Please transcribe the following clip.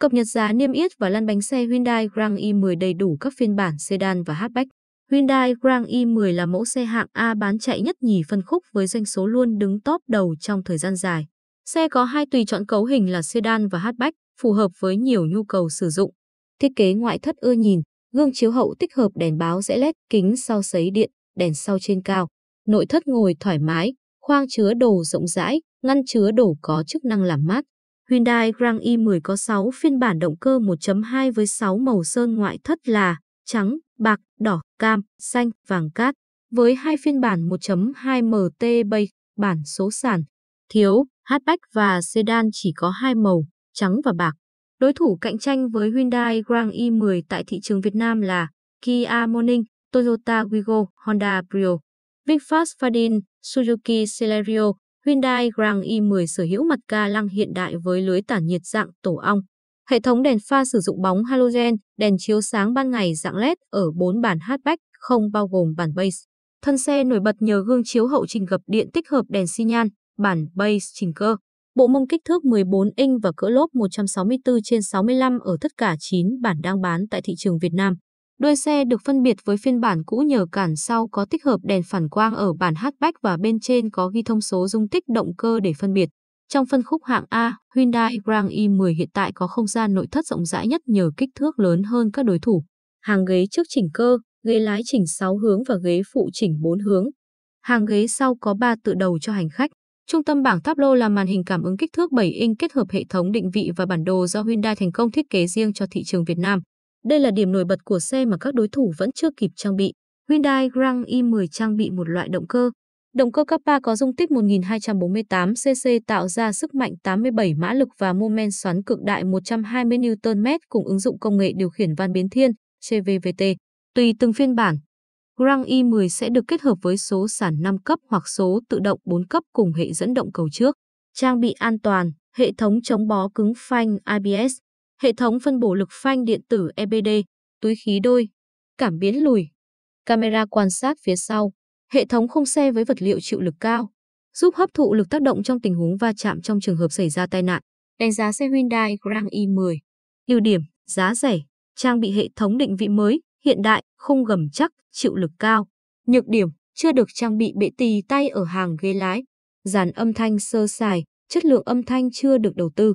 Cập nhật giá niêm yết và lăn bánh xe Hyundai Grand i10 đầy đủ các phiên bản sedan và hatchback. Hyundai Grand i10 là mẫu xe hạng A bán chạy nhất nhì phân khúc với doanh số luôn đứng top đầu trong thời gian dài. Xe có hai tùy chọn cấu hình là sedan và hatchback, phù hợp với nhiều nhu cầu sử dụng. Thiết kế ngoại thất ưa nhìn, gương chiếu hậu tích hợp đèn báo rẽ led, kính sau sấy điện, đèn sau trên cao. Nội thất ngồi thoải mái, khoang chứa đồ rộng rãi, ngăn chứa đồ có chức năng làm mát. Hyundai Grand i10 có 6 phiên bản động cơ 1.2 với 6 màu sơn ngoại thất là trắng, bạc, đỏ, cam, xanh, vàng cát, với hai phiên bản 1.2 MT Bay, bản số sàn, thiếu, hatchback và sedan chỉ có hai màu, trắng và bạc. Đối thủ cạnh tranh với Hyundai Grand i10 tại thị trường Việt Nam là Kia Morning, Toyota Wigo, Honda Brio, VinFast Fadin, Suzuki Celerio, Hyundai Grand i10 sở hữu mặt ca lăng hiện đại với lưới tản nhiệt dạng tổ ong. Hệ thống đèn pha sử dụng bóng halogen, đèn chiếu sáng ban ngày dạng LED ở 4 bản hatchback, không bao gồm bản base. Thân xe nổi bật nhờ gương chiếu hậu trình gập điện tích hợp đèn xi nhan, bản base trình cơ. Bộ mông kích thước 14 inch và cỡ lốp 164 trên 65 ở tất cả 9 bản đang bán tại thị trường Việt Nam. Đuôi xe được phân biệt với phiên bản cũ nhờ cản sau có tích hợp đèn phản quang ở bản hatchback và bên trên có ghi thông số dung tích động cơ để phân biệt. Trong phân khúc hạng A, Hyundai Grand i10 hiện tại có không gian nội thất rộng rãi nhất nhờ kích thước lớn hơn các đối thủ. Hàng ghế trước chỉnh cơ, ghế lái chỉnh 6 hướng và ghế phụ chỉnh 4 hướng. Hàng ghế sau có 3 tự đầu cho hành khách. Trung tâm bảng táp lô là màn hình cảm ứng kích thước 7 inch kết hợp hệ thống định vị và bản đồ do Hyundai thành công thiết kế riêng cho thị trường Việt Nam. Đây là điểm nổi bật của xe mà các đối thủ vẫn chưa kịp trang bị. Hyundai Grand i10 trang bị một loại động cơ. Động cơ cấp 3 có dung tích 1248cc tạo ra sức mạnh 87 mã lực và mô men xoắn cực đại 120 Nm cùng ứng dụng công nghệ điều khiển van biến thiên CVVT. Tùy từng phiên bản, Grand i10 sẽ được kết hợp với số sản 5 cấp hoặc số tự động 4 cấp cùng hệ dẫn động cầu trước. Trang bị an toàn, hệ thống chống bó cứng phanh ABS, hệ thống phân bổ lực phanh điện tử EBD, túi khí đôi, cảm biến lùi, camera quan sát phía sau, hệ thống khung xe với vật liệu chịu lực cao, giúp hấp thụ lực tác động trong tình huống va chạm trong trường hợp xảy ra tai nạn. Đánh giá xe Hyundai Grand i10. Ưu điểm: giá rẻ, trang bị hệ thống định vị mới, hiện đại, khung gầm chắc, chịu lực cao. Nhược điểm: chưa được trang bị bệ tì tay ở hàng ghế lái, dàn âm thanh sơ sài, chất lượng âm thanh chưa được đầu tư.